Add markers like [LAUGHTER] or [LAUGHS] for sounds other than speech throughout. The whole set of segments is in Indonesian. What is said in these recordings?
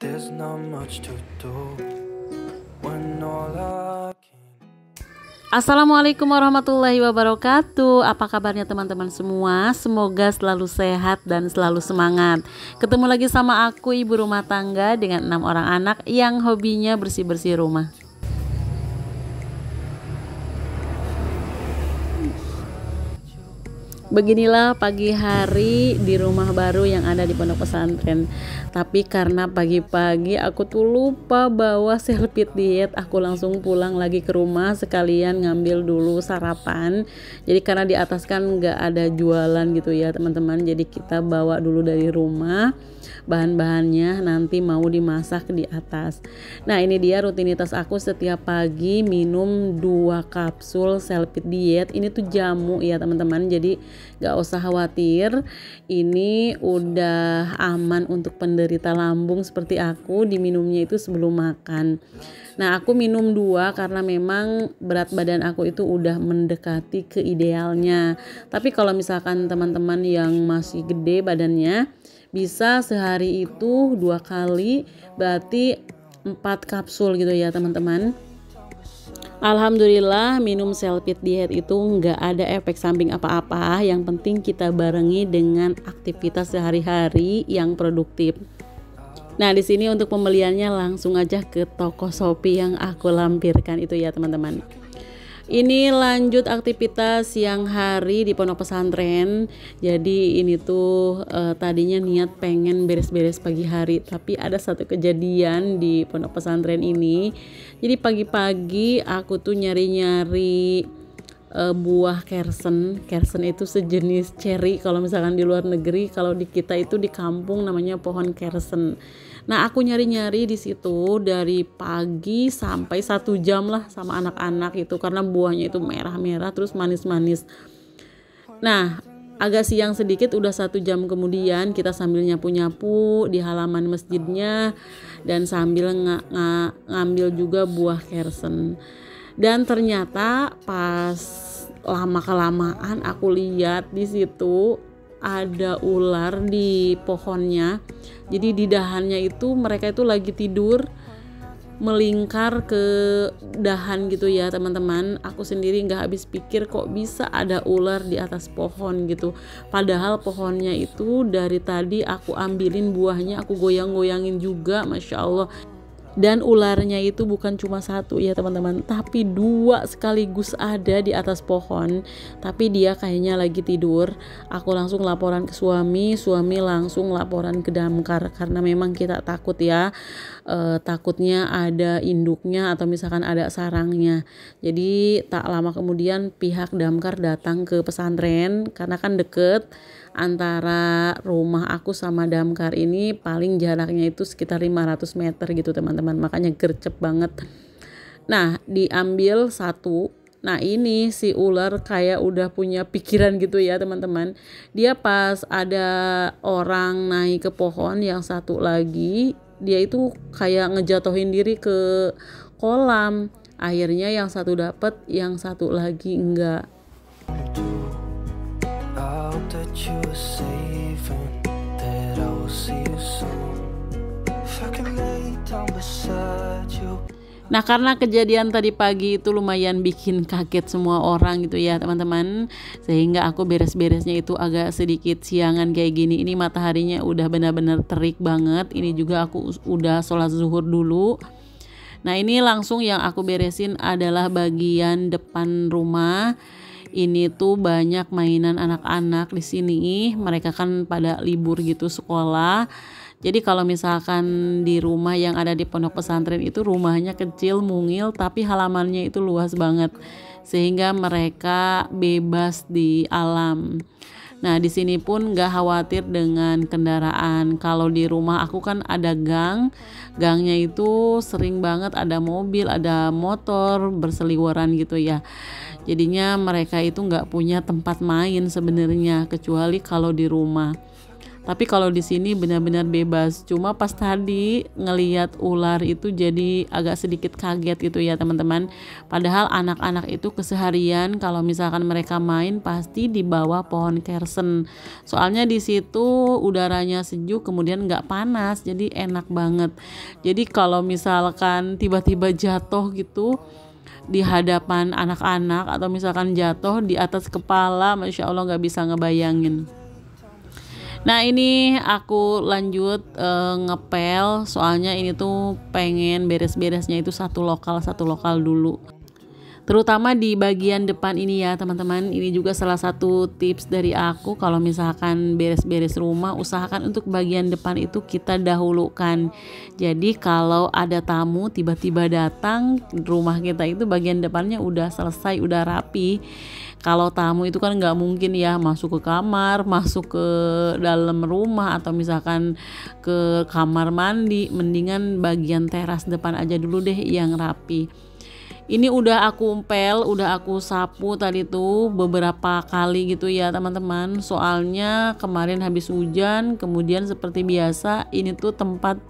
There's not much to do when all I Assalamualaikum warahmatullahi wabarakatuh. Apa kabarnya teman-teman semua? Semoga selalu sehat dan selalu semangat. Ketemu lagi sama aku ibu rumah tangga dengan enam orang anak yang hobinya bersih-bersih rumah. Beginilah pagi hari di rumah baru yang ada di pondok pesantren. Tapi karena pagi-pagi aku tuh lupa bawa selfie diet, aku langsung pulang lagi ke rumah sekalian ngambil dulu sarapan. Jadi karena di atas kan nggak ada jualan gitu ya teman-teman, jadi kita bawa dulu dari rumah bahan-bahannya nanti mau dimasak di atas. Nah, ini dia rutinitas aku setiap pagi minum 2 kapsul Selfit Diet. Ini tuh jamu ya, teman-teman. Jadi gak usah khawatir. Ini udah aman untuk penderita lambung seperti aku diminumnya itu sebelum makan. Nah, aku minum 2 karena memang berat badan aku itu udah mendekati ke idealnya. Tapi kalau misalkan teman-teman yang masih gede badannya, bisa sehari itu dua kali berarti empat kapsul gitu ya teman-teman Alhamdulillah minum selfit diet itu nggak ada efek samping apa-apa Yang penting kita barengi dengan aktivitas sehari-hari yang produktif Nah di sini untuk pembeliannya langsung aja ke toko Shopee yang aku lampirkan itu ya teman-teman ini lanjut aktivitas siang hari di pondok pesantren. Jadi ini tuh uh, tadinya niat pengen beres-beres pagi hari, tapi ada satu kejadian di pondok pesantren ini. Jadi pagi-pagi aku tuh nyari-nyari uh, buah kersen. Kersen itu sejenis ceri kalau misalkan di luar negeri, kalau di kita itu di kampung namanya pohon kersen. Nah, aku nyari-nyari di situ dari pagi sampai satu jam lah sama anak-anak itu karena buahnya itu merah-merah terus manis-manis. Nah, agak siang sedikit udah satu jam kemudian kita sambil nyapu-nyapu di halaman masjidnya dan sambil ng ng ngambil juga buah kersen dan ternyata pas lama kelamaan aku lihat di situ ada ular di pohonnya. Jadi di dahannya itu mereka itu lagi tidur melingkar ke dahan gitu ya teman-teman aku sendiri nggak habis pikir kok bisa ada ular di atas pohon gitu padahal pohonnya itu dari tadi aku ambilin buahnya aku goyang-goyangin juga masya Allah dan ularnya itu bukan cuma satu ya teman-teman tapi dua sekaligus ada di atas pohon tapi dia kayaknya lagi tidur aku langsung laporan ke suami suami langsung laporan ke damkar karena memang kita takut ya e, takutnya ada induknya atau misalkan ada sarangnya jadi tak lama kemudian pihak damkar datang ke pesantren karena kan deket antara rumah aku sama damkar ini paling jaraknya itu sekitar 500 meter gitu teman-teman makanya gercep banget nah diambil satu Nah ini si ular kayak udah punya pikiran gitu ya teman-teman Dia pas ada orang naik ke pohon yang satu lagi Dia itu kayak ngejatuhin diri ke kolam Akhirnya yang satu dapet yang satu lagi enggak Nah karena kejadian tadi pagi itu lumayan bikin kaget semua orang gitu ya teman-teman Sehingga aku beres-beresnya itu agak sedikit siangan kayak gini Ini mataharinya udah benar-benar terik banget Ini juga aku udah sholat zuhur dulu Nah ini langsung yang aku beresin adalah bagian depan rumah ini tuh banyak mainan anak-anak di sini. Mereka kan pada libur gitu sekolah. Jadi kalau misalkan di rumah yang ada di pondok pesantren itu rumahnya kecil, mungil, tapi halamannya itu luas banget sehingga mereka bebas di alam. Nah, di sini pun nggak khawatir dengan kendaraan. Kalau di rumah aku kan ada gang, gangnya itu sering banget ada mobil, ada motor berseliweran gitu ya jadinya mereka itu nggak punya tempat main sebenarnya kecuali kalau di rumah tapi kalau di sini benar-benar bebas cuma pas tadi ngeliat ular itu jadi agak sedikit kaget gitu ya teman-teman padahal anak-anak itu keseharian kalau misalkan mereka main pasti di bawah pohon kersen soalnya di situ udaranya sejuk kemudian nggak panas jadi enak banget jadi kalau misalkan tiba-tiba jatuh gitu di hadapan anak-anak atau misalkan jatuh di atas kepala masya allah nggak bisa ngebayangin nah ini aku lanjut uh, ngepel soalnya ini tuh pengen beres-beresnya itu satu lokal satu lokal dulu terutama di bagian depan ini ya teman-teman ini juga salah satu tips dari aku kalau misalkan beres-beres rumah usahakan untuk bagian depan itu kita dahulukan jadi kalau ada tamu tiba-tiba datang rumah kita itu bagian depannya udah selesai udah rapi kalau tamu itu kan nggak mungkin ya masuk ke kamar, masuk ke dalam rumah atau misalkan ke kamar mandi, mendingan bagian teras depan aja dulu deh yang rapi ini udah aku empel, udah aku sapu tadi tuh beberapa kali gitu ya teman-teman soalnya kemarin habis hujan kemudian seperti biasa ini tuh tempat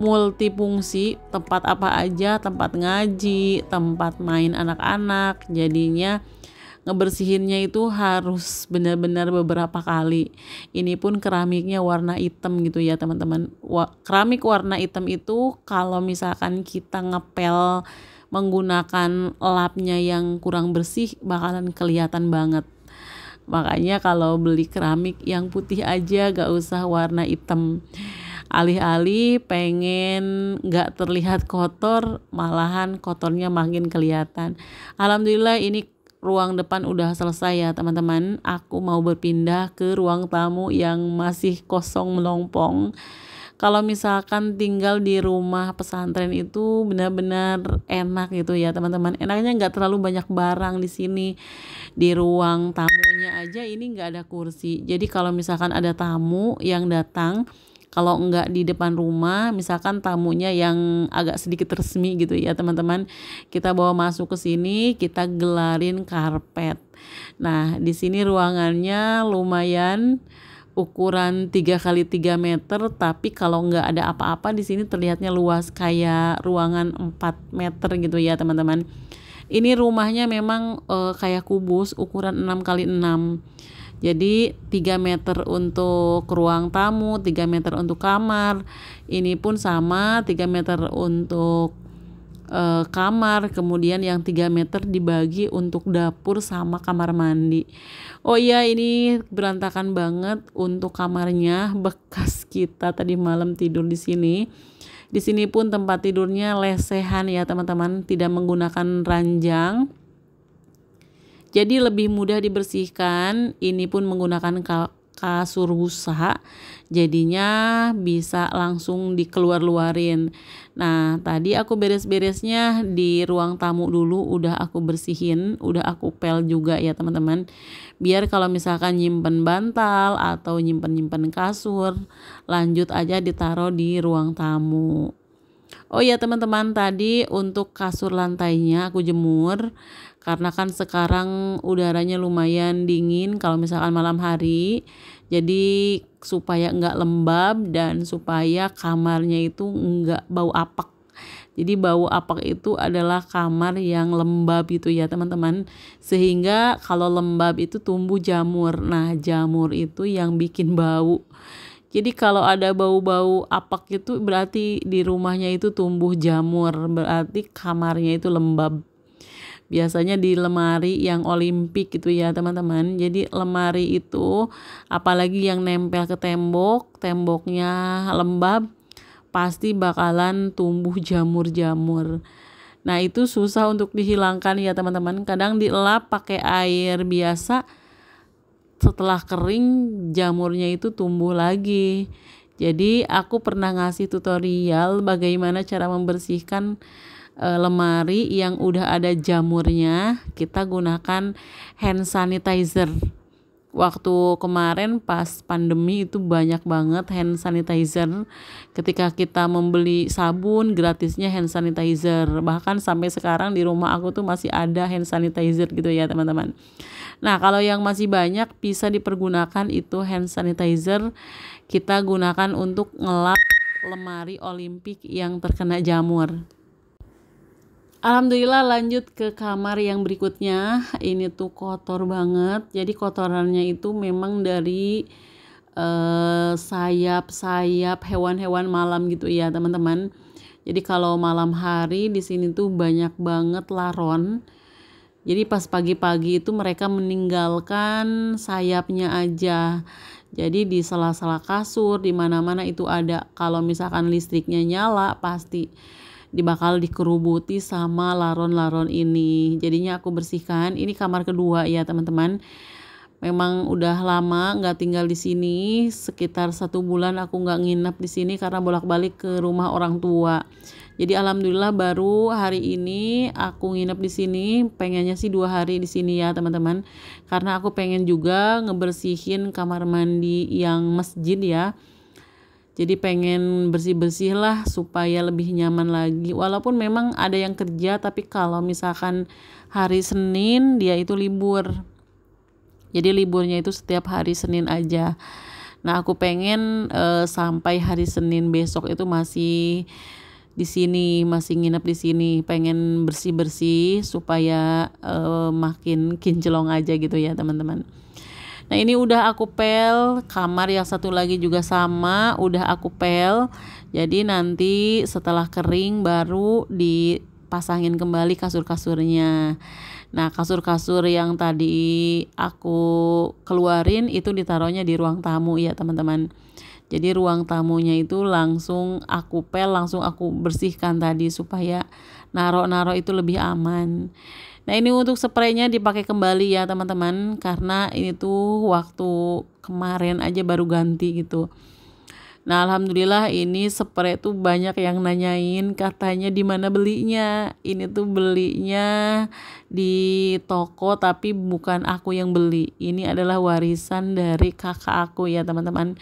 multifungsi tempat apa aja tempat ngaji tempat main anak-anak jadinya ngebersihinnya itu harus benar-benar beberapa kali ini pun keramiknya warna hitam gitu ya teman-teman keramik warna hitam itu kalau misalkan kita ngepel menggunakan lapnya yang kurang bersih bakalan kelihatan banget makanya kalau beli keramik yang putih aja gak usah warna hitam alih-alih pengen gak terlihat kotor malahan kotornya makin kelihatan alhamdulillah ini ruang depan udah selesai ya teman-teman aku mau berpindah ke ruang tamu yang masih kosong melompong kalau misalkan tinggal di rumah pesantren itu benar-benar enak gitu ya teman-teman enaknya nggak terlalu banyak barang di sini di ruang tamunya aja ini nggak ada kursi jadi kalau misalkan ada tamu yang datang kalau enggak di depan rumah misalkan tamunya yang agak sedikit resmi gitu ya teman-teman kita bawa masuk ke sini kita gelarin karpet nah di sini ruangannya lumayan ukuran 3 kali 3 meter tapi kalau nggak ada apa-apa di sini terlihatnya luas kayak ruangan 4 meter gitu ya teman-teman ini rumahnya memang e, kayak kubus ukuran 6 kali 6 jadi 3 meter untuk ruang tamu 3 meter untuk kamar ini pun sama 3 meter untuk e, kamar, kemudian yang 3 meter dibagi untuk dapur sama kamar mandi. Oh iya ini berantakan banget untuk kamarnya [LAUGHS] bekas kita tadi malam tidur di sini. Di sini pun tempat tidurnya lesehan ya teman-teman, tidak menggunakan ranjang. Jadi lebih mudah dibersihkan, ini pun menggunakan kasur busa jadinya bisa langsung dikeluar-luarin. Nah, tadi aku beres-beresnya di ruang tamu dulu udah aku bersihin, udah aku pel juga ya teman-teman. Biar kalau misalkan nyimpen bantal atau nyimpen-nyimpen kasur, lanjut aja ditaruh di ruang tamu. Oh ya teman-teman tadi untuk kasur lantainya aku jemur karena kan sekarang udaranya lumayan dingin kalau misalkan malam hari jadi supaya nggak lembab dan supaya kamarnya itu nggak bau apak jadi bau apak itu adalah kamar yang lembab gitu ya teman-teman sehingga kalau lembab itu tumbuh jamur nah jamur itu yang bikin bau jadi kalau ada bau-bau apak itu berarti di rumahnya itu tumbuh jamur berarti kamarnya itu lembab biasanya di lemari yang olimpik gitu ya teman-teman jadi lemari itu apalagi yang nempel ke tembok temboknya lembab pasti bakalan tumbuh jamur-jamur nah itu susah untuk dihilangkan ya teman-teman kadang dielap pakai air biasa setelah kering jamurnya itu tumbuh lagi jadi aku pernah ngasih tutorial bagaimana cara membersihkan Eh, lemari yang udah ada jamurnya, kita gunakan hand sanitizer. Waktu kemarin pas pandemi itu banyak banget hand sanitizer. Ketika kita membeli sabun gratisnya hand sanitizer. Bahkan sampai sekarang di rumah aku tuh masih ada hand sanitizer gitu ya, teman-teman. Nah, kalau yang masih banyak bisa dipergunakan itu hand sanitizer kita gunakan untuk ngelap lemari olimpik yang terkena jamur. Alhamdulillah lanjut ke kamar yang berikutnya. Ini tuh kotor banget. Jadi kotorannya itu memang dari eh, sayap-sayap uh, hewan-hewan malam gitu ya, teman-teman. Jadi kalau malam hari di sini tuh banyak banget laron. Jadi pas pagi-pagi itu mereka meninggalkan sayapnya aja. Jadi di sela-sela kasur di mana-mana itu ada. Kalau misalkan listriknya nyala pasti dibakal dikerubuti sama laron-laron ini jadinya aku bersihkan ini kamar kedua ya teman-teman memang udah lama nggak tinggal di sini sekitar satu bulan aku nggak nginep di sini karena bolak-balik ke rumah orang tua jadi alhamdulillah baru hari ini aku nginep di sini pengennya sih dua hari di sini ya teman-teman karena aku pengen juga ngebersihin kamar mandi yang masjid ya jadi pengen bersih-bersih lah supaya lebih nyaman lagi walaupun memang ada yang kerja tapi kalau misalkan hari Senin dia itu libur jadi liburnya itu setiap hari Senin aja nah aku pengen e, sampai hari Senin besok itu masih di sini masih nginep di sini pengen bersih-bersih supaya e, makin kinclong aja gitu ya teman-teman Nah ini udah aku pel, kamar yang satu lagi juga sama, udah aku pel. Jadi nanti setelah kering baru dipasangin kembali kasur-kasurnya. Nah kasur-kasur yang tadi aku keluarin itu ditaruhnya di ruang tamu ya teman-teman. Jadi ruang tamunya itu langsung aku pel, langsung aku bersihkan tadi supaya naro-naro itu lebih aman. Nah ini untuk spraynya dipakai kembali ya teman-teman karena ini tuh waktu kemarin aja baru ganti gitu. Nah alhamdulillah ini spray tuh banyak yang nanyain katanya di mana belinya. Ini tuh belinya di toko tapi bukan aku yang beli. Ini adalah warisan dari kakak aku ya teman-teman.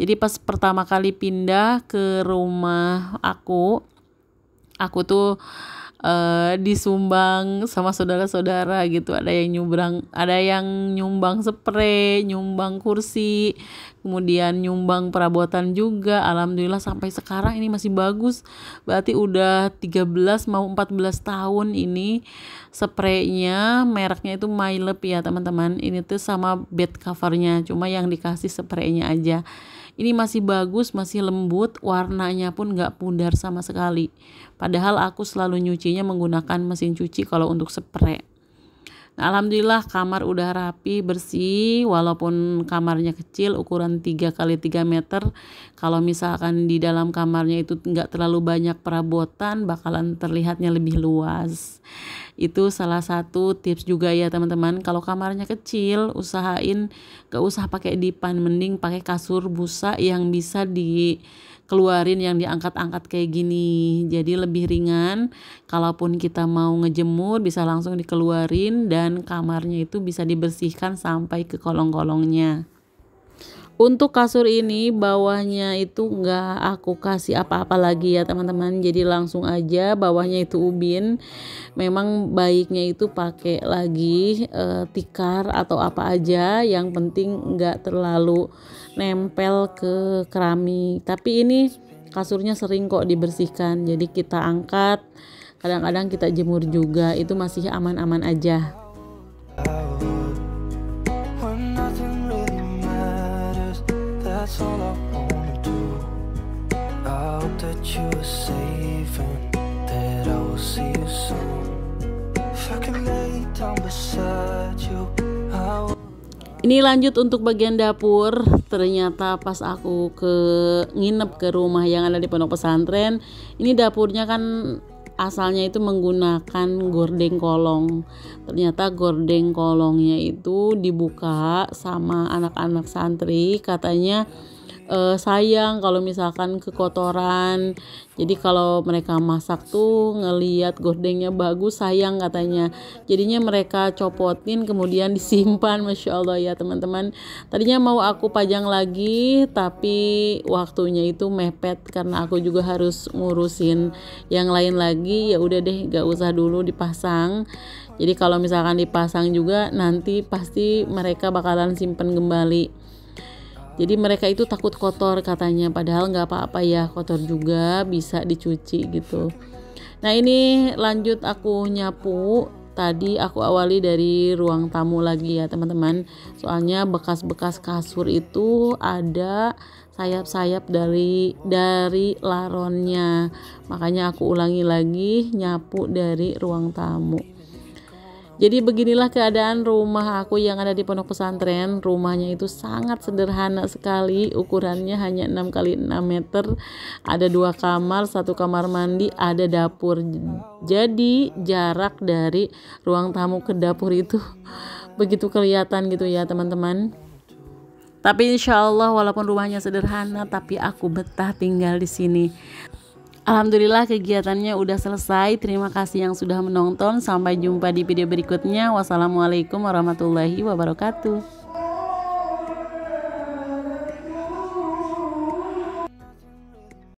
Jadi pas pertama kali pindah ke rumah aku, aku tuh uh, disumbang sama saudara-saudara gitu ada yang nyumbang ada yang nyumbang spray nyumbang kursi kemudian nyumbang perabotan juga alhamdulillah sampai sekarang ini masih bagus berarti udah 13 mau 14 tahun ini spraynya mereknya itu Love ya teman-teman ini tuh sama bed covernya cuma yang dikasih spraynya aja ini masih bagus masih lembut warnanya pun nggak pudar sama sekali Padahal aku selalu nyucinya menggunakan mesin cuci kalau untuk spray. Nah, alhamdulillah kamar udah rapi, bersih, walaupun kamarnya kecil ukuran 3 kali 3 meter. Kalau misalkan di dalam kamarnya itu nggak terlalu banyak perabotan, bakalan terlihatnya lebih luas. Itu salah satu tips juga ya teman-teman. Kalau kamarnya kecil, usahain gak usah pakai dipan, mending pakai kasur busa yang bisa dikeluarin yang diangkat-angkat kayak gini. Jadi lebih ringan. Kalaupun kita mau ngejemur bisa langsung dikeluarin dan kamarnya itu bisa dibersihkan sampai ke kolong-kolongnya untuk kasur ini bawahnya itu nggak aku kasih apa-apa lagi ya teman-teman jadi langsung aja bawahnya itu ubin memang baiknya itu pakai lagi e, tikar atau apa aja yang penting nggak terlalu nempel ke keramik tapi ini kasurnya sering kok dibersihkan jadi kita angkat kadang-kadang kita jemur juga itu masih aman-aman aja. Oh. that's all I wanna do. I hope that you are safe and that I will see you soon. If I can lay down beside you, I will. Ini lanjut untuk bagian dapur. Ternyata pas aku ke nginep ke rumah yang ada di pondok pesantren, ini dapurnya kan asalnya itu menggunakan gording kolong. Ternyata gording kolongnya itu dibuka sama anak-anak santri, katanya uh, sayang kalau misalkan kekotoran jadi kalau mereka masak tuh ngeliat gordengnya bagus sayang katanya jadinya mereka copotin kemudian [LAUGHS] disimpan masya allah ya teman-teman tadinya mau aku pajang lagi tapi waktunya itu mepet karena aku juga harus ngurusin yang lain lagi ya udah deh gak usah dulu dipasang jadi kalau misalkan dipasang juga nanti pasti mereka bakalan simpen kembali jadi mereka itu takut kotor katanya, padahal nggak apa-apa ya kotor juga bisa dicuci gitu. Nah ini lanjut aku nyapu. Tadi aku awali dari ruang tamu lagi ya teman-teman. Soalnya bekas-bekas kasur itu ada sayap-sayap dari dari laronnya. Makanya aku ulangi lagi nyapu dari ruang tamu. Jadi beginilah keadaan rumah aku yang ada di pondok pesantren. Rumahnya itu sangat sederhana sekali, ukurannya hanya 6 kali 6 meter. Ada dua kamar, satu kamar mandi, ada dapur. Jadi jarak dari ruang tamu ke dapur itu [LAUGHS] begitu kelihatan gitu ya teman-teman. Tapi insya Allah walaupun rumahnya sederhana, tapi aku betah tinggal di sini. Alhamdulillah kegiatannya udah selesai. Terima kasih yang sudah menonton. Sampai jumpa di video berikutnya. Wassalamualaikum warahmatullahi wabarakatuh.